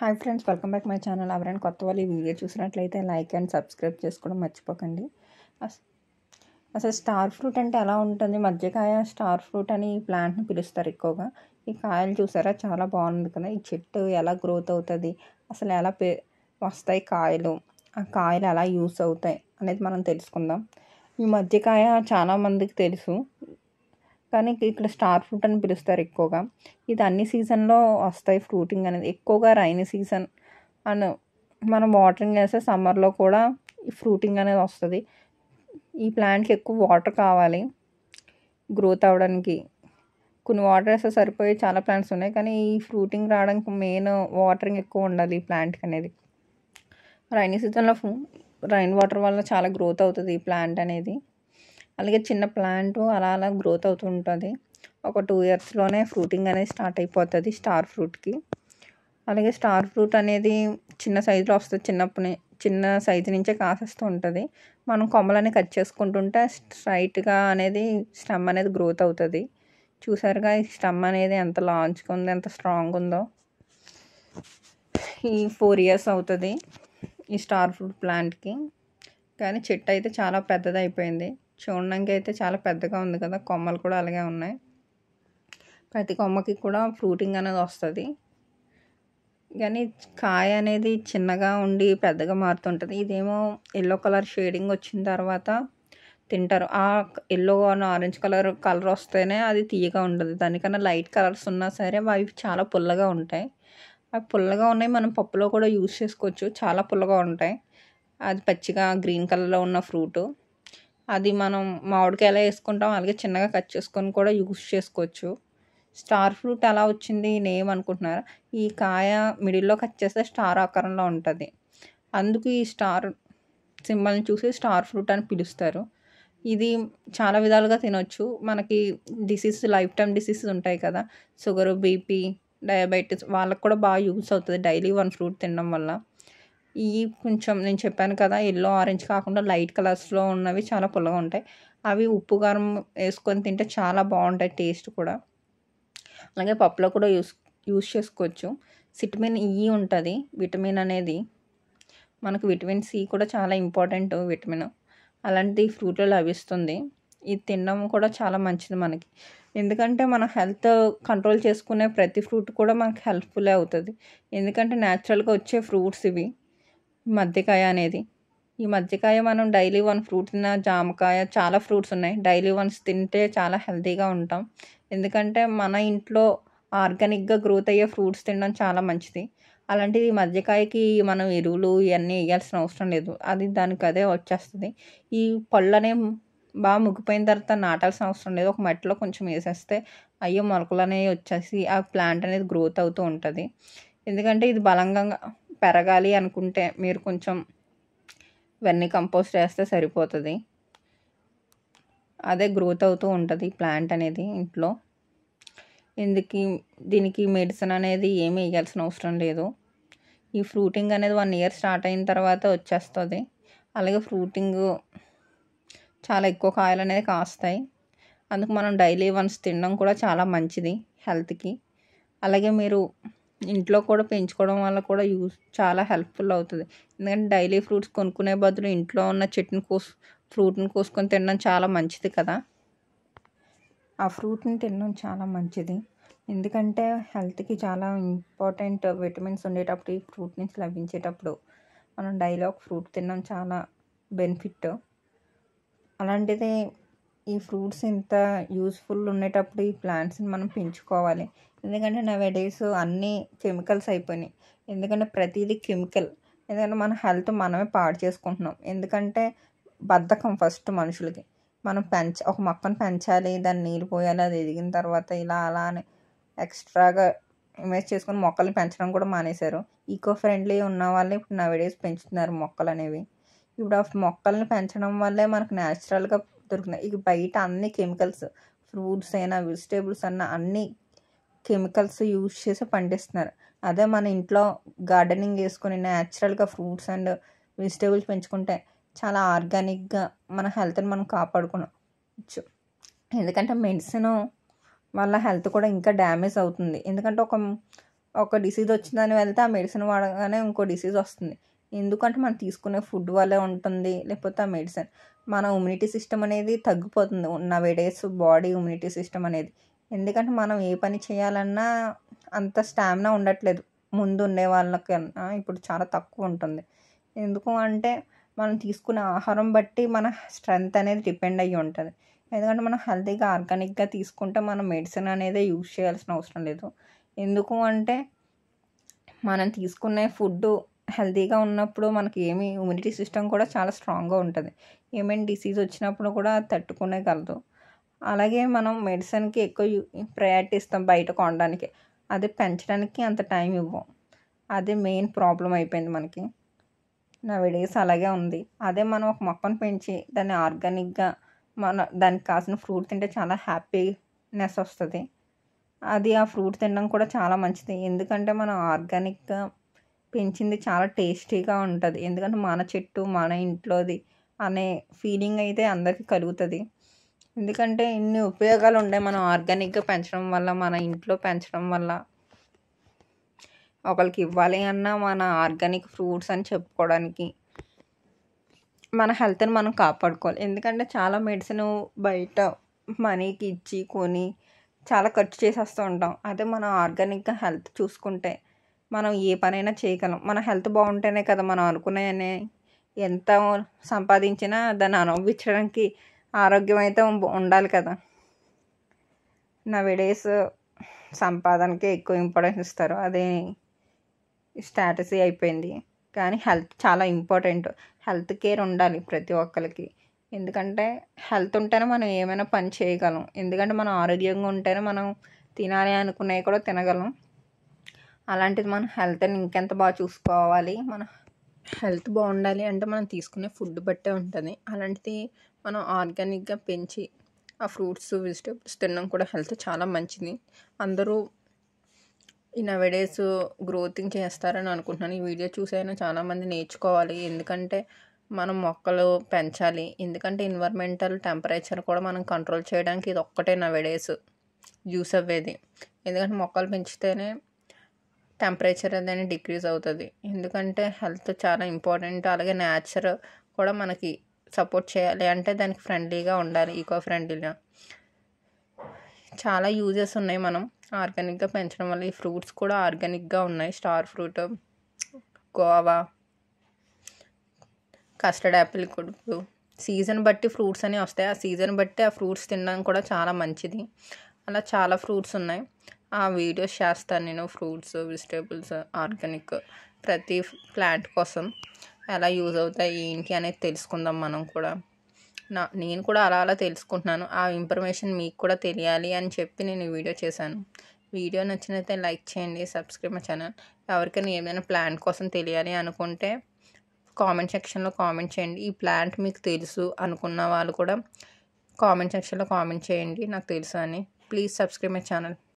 hi friends welcome back my channel ఎవరైనా కొత్త వాళ్ళు ఈ వీడియో చూసినట్లయితే లైక్ అండ్ సబ్స్క్రైబ్ చేసుకోవడం మర్చిపోకండి అసలు స్టార్ ఫ్రూట్ అంటే ఎలా ఉంటుంది మధ్యకాయ స్టార్ ఫ్రూట్ అని ఈ ప్లాంట్ని పిలుస్తారు ఎక్కువగా ఈ కాయలు చూసారా చాలా బాగుంది కదా ఈ చెట్టు ఎలా గ్రోత్ అవుతుంది అసలు ఎలా పే వస్తాయి కాయలు ఆ కాయలు ఎలా యూస్ అవుతాయి అనేది మనం తెలుసుకుందాం ఈ మధ్యకాయ చాలామందికి తెలుసు కానీ ఇక్కడ స్టార్ ఫ్రూట్ అని పిలుస్తారు ఎక్కువగా ఇది అన్ని సీజన్లో వస్తాయి ఫ్రూటింగ్ అనేది ఎక్కువగా రైనీ సీజన్ అండ్ మనం వాటరింగ్ వేస్తే సమ్మర్లో కూడా ఫ్రూటింగ్ అనేది వస్తుంది ఈ ప్లాంట్కి ఎక్కువ వాటర్ కావాలి గ్రోత్ అవ్వడానికి కొన్ని వాటర్ వేస్తే సరిపోయే చాలా ప్లాంట్స్ ఉన్నాయి కానీ ఈ ఫ్రూటింగ్ రావడానికి మెయిన్ వాటరింగ్ ఎక్కువ ఉండాలి ఈ ప్లాంట్కి అనేది రైనీ సీజన్లో రైన్ వాటర్ వల్ల చాలా గ్రోత్ అవుతుంది ఈ ప్లాంట్ అనేది అలాగే చిన్న ప్లాంట్ అలా అలా గ్రోత్ అవుతూ ఉంటుంది ఒక టూ ఇయర్స్లోనే ఫ్రూటింగ్ అనేది స్టార్ట్ అయిపోతుంది స్టార్ ఫ్రూట్కి అలాగే స్టార్ ఫ్రూట్ అనేది చిన్న సైజులో వస్తుంది చిన్నప్పటి చిన్న సైజు నుంచే కాసేస్తూ ఉంటుంది మనం కొమ్మలని కట్ చేసుకుంటుంటే స్ట్రైట్గా అనేది స్టమ్ అనేది గ్రోత్ అవుతుంది చూసారుగా ఈ స్టమ్ అనేది ఎంత లాంచ్గా ఉందో ఎంత స్ట్రాంగ్ ఉందో ఈ ఫోర్ ఇయర్స్ అవుతుంది ఈ స్టార్ ఫ్రూట్ ప్లాంట్కి కానీ చెట్టు అయితే చాలా పెద్దది అయిపోయింది చూడడానికి అయితే చాలా పెద్దగా ఉంది కదా కొమ్మలు కూడా అలాగే ఉన్నాయి ప్రతి కొమ్మకి కూడా ఫ్రూటింగ్ అనేది వస్తుంది కానీ కాయ అనేది చిన్నగా ఉండి పెద్దగా మారుతుంటుంది ఇదేమో ఎల్లో కలర్ షేడింగ్ వచ్చిన తర్వాత తింటారు ఆ ఎల్లో ఆరెంజ్ కలర్ కలర్ వస్తేనే అది తీయగా ఉండదు దానికన్నా లైట్ కలర్స్ ఉన్నా సరే అవి చాలా పుల్లగా ఉంటాయి అవి పుల్లగా ఉన్నాయి మనం పప్పులో కూడా యూస్ చేసుకోవచ్చు చాలా పుల్లగా ఉంటాయి అది పచ్చిగా గ్రీన్ కలర్లో ఉన్న ఫ్రూటు అది మనం మామిడికాయలా ఎలా వేసుకుంటాం అలాగే చిన్నగా కట్ చేసుకొని కూడా యూస్ చేసుకోవచ్చు స్టార్ ఫ్రూట్ అలా వచ్చింది నేమ్ అనుకుంటున్నారా ఈ కాయ మిడిల్లో కట్ చేస్తే స్టార్ ఆకారంలో ఉంటుంది అందుకు ఈ స్టార్ సింబల్ని చూసి స్టార్ ఫ్రూట్ అని పిలుస్తారు ఇది చాలా విధాలుగా తినొచ్చు మనకి డిసీజ్ లైఫ్ టైం డిసీజెస్ ఉంటాయి కదా షుగర్ బీపీ డయాబెటీస్ వాళ్ళకు కూడా బాగా యూస్ అవుతుంది డైలీ వన్ ఫ్రూట్ తినడం వల్ల ఈ కొంచెం నేను చెప్పాను కదా ఎల్లో ఆరెంజ్ కాకుండా లైట్ కలర్స్లో ఉన్నవి చాలా పుల్లగా ఉంటాయి అవి ఉప్పు కారం వేసుకొని తింటే చాలా బాగుంటాయి టేస్ట్ కూడా అలాగే పప్పులో కూడా యూస్ యూస్ చేసుకోవచ్చు సిటమిన్ ఈ ఉంటుంది విటమిన్ అనేది మనకు విటమిన్ సి కూడా చాలా ఇంపార్టెంట్ విటమిన్ అలాంటి ఫ్రూట్లో లభిస్తుంది ఇది తినడం కూడా చాలా మంచిది మనకి ఎందుకంటే మన హెల్త్ కంట్రోల్ చేసుకునే ప్రతి ఫ్రూట్ కూడా మనకు హెల్ప్ఫుల్ అవుతుంది ఎందుకంటే న్యాచురల్గా వచ్చే ఫ్రూట్స్ ఇవి ఈ మధ్యకాయ అనేది ఈ మధ్యకాయ మనం డైలీ వన్ ఫ్రూట్ తిన్న జామకాయ చాలా ఫ్రూట్స్ ఉన్నాయి డైలీ వన్స్ తింటే చాలా హెల్తీగా ఉంటాం ఎందుకంటే మన ఇంట్లో ఆర్గానిక్గా గ్రోత్ అయ్యే ఫ్రూట్స్ తినడం చాలా మంచిది అలాంటిది మధ్యకాయకి మనం ఎరువులు ఇవన్నీ వేయాల్సిన అవసరం లేదు అది దానికి అదే వచ్చేస్తుంది ఈ పళ్ళనే బాగా ముగ్గిపోయిన తర్వాత నాటాల్సిన అవసరం లేదు ఒక మట్టిలో కొంచెం వేసేస్తే అయ్యో మొలకలు అనేవి వచ్చేసి ఆ ప్లాంట్ అనేది గ్రోత్ అవుతూ ఉంటుంది ఎందుకంటే ఇది బలంగా పెరగాలి అనుకుంటే మీరు కొంచెం ఇవన్నీ కంపోస్ట్ చేస్తే సరిపోతుంది అదే గ్రోత్ అవుతూ ఉంటుంది ప్లాంట్ అనేది ఇంట్లో ఇందుకి దీనికి మెడిసిన్ అనేది ఏమి వేయాల్సిన అవసరం లేదు ఈ ఫ్రూటింగ్ అనేది వన్ ఇయర్ స్టార్ట్ అయిన తర్వాత వచ్చేస్తుంది అలాగే ఫ్రూటింగ్ చాలా ఎక్కువ కాయలు అనేది కాస్తాయి అందుకు మనం డైలీ వన్స్ తినడం కూడా చాలా మంచిది హెల్త్కి అలాగే మీరు ఇంట్లో కూడా పెంచుకోవడం వల్ల కూడా యూస్ చాలా హెల్ప్ఫుల్ అవుతుంది ఎందుకంటే డైలీ ఫ్రూట్స్ కొనుక్కునే బదులు ఇంట్లో ఉన్న చెట్టుని కోసు ఫ్రూట్ని కోసుకొని తినడం చాలా మంచిది కదా ఆ ఫ్రూట్ని తినడం చాలా మంచిది ఎందుకంటే హెల్త్కి చాలా ఇంపార్టెంట్ విటమిన్స్ ఉండేటప్పుడు ఈ ఫ్రూట్ నుంచి లభించేటప్పుడు మనం డైలాగ్ ఫ్రూట్ తినడం చాలా బెనిఫిట్ అలాంటిది ఈ ఫ్రూట్స్ ఇంత యూస్ఫుల్ ఉండేటప్పుడు ఈ ప్లాంట్స్ని మనం పెంచుకోవాలి ఎందుకంటే నా వెడేస్ అన్నీ కెమికల్స్ అయిపోయినాయి ఎందుకంటే ప్రతిదీ కెమికల్ ఎందుకంటే మన హెల్త్ మనమే పాడు చేసుకుంటున్నాం ఎందుకంటే బద్ధకం ఫస్ట్ మనుషులకి మనం పెంచ ఒక మొక్కను పెంచాలి దాన్ని నీళ్ళు పోయాలి అది ఎదిగిన తర్వాత ఇలా అలా అని ఎక్స్ట్రాగా ఇమేజ్ చేసుకుని మొక్కల్ని పెంచడం కూడా మానేశారు ఈకో ఫ్రెండ్లీ ఉన్న వాళ్ళే ఇప్పుడు నా పెంచుతున్నారు మొక్కలు అనేవి ఇప్పుడు ఆ మొక్కల్ని పెంచడం వల్లే మనకు న్యాచురల్గా దొరుకుతున్నాయి ఇక బయట అన్ని కెమికల్స్ ఫ్రూట్స్ అయినా వెజిటేబుల్స్ అయినా అన్ని కెమికల్స్ యూజ్ చేసి పండిస్తున్నారు అదే మన ఇంట్లో గార్డెనింగ్ వేసుకొని న్యాచురల్గా ఫ్రూట్స్ అండ్ వెజిటేబుల్స్ పెంచుకుంటే చాలా ఆర్గానిక్గా మన హెల్త్ని మనం కాపాడుకోవచ్చు ఎందుకంటే మెడిసిన్ వల్ల హెల్త్ కూడా ఇంకా డ్యామేజ్ అవుతుంది ఎందుకంటే ఒక ఒక డిసీజ్ వచ్చిందని వెళ్తే ఆ మెడిసిన్ వాడగానే ఇంకో డిసీజ్ వస్తుంది ఎందుకంటే మనం తీసుకునే ఫుడ్ వల్లే ఉంటుంది లేకపోతే ఆ మెడిసిన్ మన ఇమ్యూనిటీ సిస్టమ్ అనేది తగ్గిపోతుంది ఉన్న డేస్ బాడీ ఇమ్యూనిటీ సిస్టమ్ అనేది ఎందుకంటే మనం ఏ పని చేయాలన్నా అంత స్టామినా ఉండట్లేదు ముందు ఉండే వాళ్ళకన్నా ఇప్పుడు చాలా తక్కువ ఉంటుంది ఎందుకు అంటే మనం తీసుకునే ఆహారం బట్టి మన స్ట్రెంగ్త్ అనేది డిపెండ్ అయ్యి ఉంటుంది ఎందుకంటే మనం హెల్తీగా ఆర్గానిక్గా తీసుకుంటే మనం మెడిసిన్ అనేది యూజ్ చేయాల్సిన అవసరం లేదు ఎందుకు అంటే మనం తీసుకునే ఫుడ్డు హెల్తీగా ఉన్నప్పుడు మనకి ఏమి ఇమ్యూనిటీ సిస్టమ్ కూడా చాలా స్ట్రాంగ్గా ఉంటుంది ఏమైనా డిసీజ్ వచ్చినప్పుడు కూడా తట్టుకునేగలదు అలాగే మనం మెడిసిన్కి ఎక్కువ ప్రయారిటీ ఇస్తాం బయట కొనడానికి అది పెంచడానికి అంత టైం ఇవ్వం అది మెయిన్ ప్రాబ్లం అయిపోయింది మనకి నా విడేస్ అలాగే ఉంది అదే మనం ఒక మొక్కను పెంచి దాన్ని ఆర్గానిక్గా మన దానికి కాసిన ఫ్రూట్ తింటే చాలా హ్యాపీనెస్ వస్తుంది అది ఆ ఫ్రూట్ తినడం కూడా చాలా మంచిది ఎందుకంటే మనం ఆర్గానిక్గా పెంచింది చాలా టేస్టీగా ఉంటుంది ఎందుకంటే మన చెట్టు మన ఇంట్లోది అనే ఫీలింగ్ అయితే అందరికీ కలుగుతుంది ఎందుకంటే ఇన్ని ఉపయోగాలు ఉన్నాయి మనం ఆర్గానిక్గా పెంచడం వల్ల మన ఇంట్లో పెంచడం వల్ల ఒకరికి ఇవ్వాలి అన్నా మన ఆర్గానిక్ ఫ్రూట్స్ అని చెప్పుకోవడానికి మన హెల్త్ని మనం కాపాడుకోవాలి ఎందుకంటే చాలా మెడిసిన్ బయట మనీకి ఇచ్చి కొని చాలా ఖర్చు చేసేస్తూ ఉంటాం అదే మనం ఆర్గానిక్గా హెల్త్ చూసుకుంటే మనం ఏ పనైనా చేయగలం మన హెల్త్ బాగుంటేనే కదా మనం అనుకున్నాయని ఎంత సంపాదించినా దాన్ని అనుభవించడానికి ఆరోగ్యం అయితే ఉండాలి కదా నా విడేస్ సంపాదనకే ఎక్కువ ఇంపార్టెన్స్ ఇస్తారు అదే స్టాటస్ అయిపోయింది కానీ హెల్త్ చాలా ఇంపార్టెంట్ హెల్త్ కేర్ ఉండాలి ప్రతి ఒక్కరికి ఎందుకంటే హెల్త్ ఉంటేనే మనం ఏమైనా పని చేయగలం ఎందుకంటే మనం ఆరోగ్యంగా ఉంటేనే మనం తినాలి అనుకున్నవి కూడా తినగలం అలాంటిది మన హెల్త్ని ఇంకెంత బాగా చూసుకోవాలి మన హెల్త్ బాగుండాలి అంటే మనం తీసుకునే ఫుడ్ బట్టే ఉంటుంది అలాంటిది మనం ఆర్గానిక్గా పెంచి ఆ ఫ్రూట్స్ వెజిటేబుల్స్ తినడం కూడా హెల్త్ చాలా మంచిది అందరూ ఈ నవడేస్ గ్రోతింగ్ చేస్తారని అనుకుంటున్నాను ఈ వీడియో చూసైనా చాలామంది నేర్చుకోవాలి ఎందుకంటే మనం మొక్కలు పెంచాలి ఎందుకంటే ఎన్విరాన్మెంటల్ టెంపరేచర్ కూడా మనం కంట్రోల్ చేయడానికి ఇది ఒక్కటే నవడేస్ యూస్ అవ్వేది ఎందుకంటే మొక్కలు పెంచితేనే టెంపరేచర్ అనేది డిక్రీజ్ అవుతుంది ఎందుకంటే హెల్త్ చాలా ఇంపార్టెంట్ అలాగే నేచర్ కూడా మనకి సపోర్ట్ చేయాలి అంటే దానికి ఫ్రెండ్లీగా ఉండాలి ఈకో ఫ్రెండ్లీగా చాలా యూజెస్ ఉన్నాయి మనం ఆర్గానిక్గా పెంచడం వల్ల ఈ ఫ్రూట్స్ కూడా ఆర్గానిక్గా ఉన్నాయి star fruit guava custard apple కొడుకు సీజన్ బట్టి ఫ్రూట్స్ అని వస్తాయి ఆ సీజన్ బట్టి ఆ ఫ్రూట్స్ తినడం కూడా చాలా మంచిది అలా చాలా ఫ్రూట్స్ ఉన్నాయి ఆ వీడియోస్ చేస్తాను నేను ఫ్రూట్స్ వెజిటేబుల్స్ ఆర్గానిక్ ప్రతి ప్లాంట్ కోసం ఎలా యూజ్ అవుతాయి ఏంటి అనేది తెలుసుకుందాం మనం కూడా నా నేను కూడా అలా అలా తెలుసుకుంటున్నాను ఆ ఇన్ఫర్మేషన్ మీకు కూడా తెలియాలి అని చెప్పి నేను వీడియో చేశాను వీడియో నచ్చినైతే లైక్ చేయండి సబ్స్క్రైబ్ మా ఛానల్ ఎవరికైనా ఏమైనా ప్లాంట్ కోసం తెలియాలి అనుకుంటే కామెంట్ సెక్షన్లో కామెంట్ చేయండి ఈ ప్లాంట్ మీకు తెలుసు అనుకున్న వాళ్ళు కూడా కామెంట్ సెక్షన్లో కామెంట్ చేయండి నాకు తెలుసు అని ప్లీజ్ సబ్స్క్రైబ్ మై ఛానల్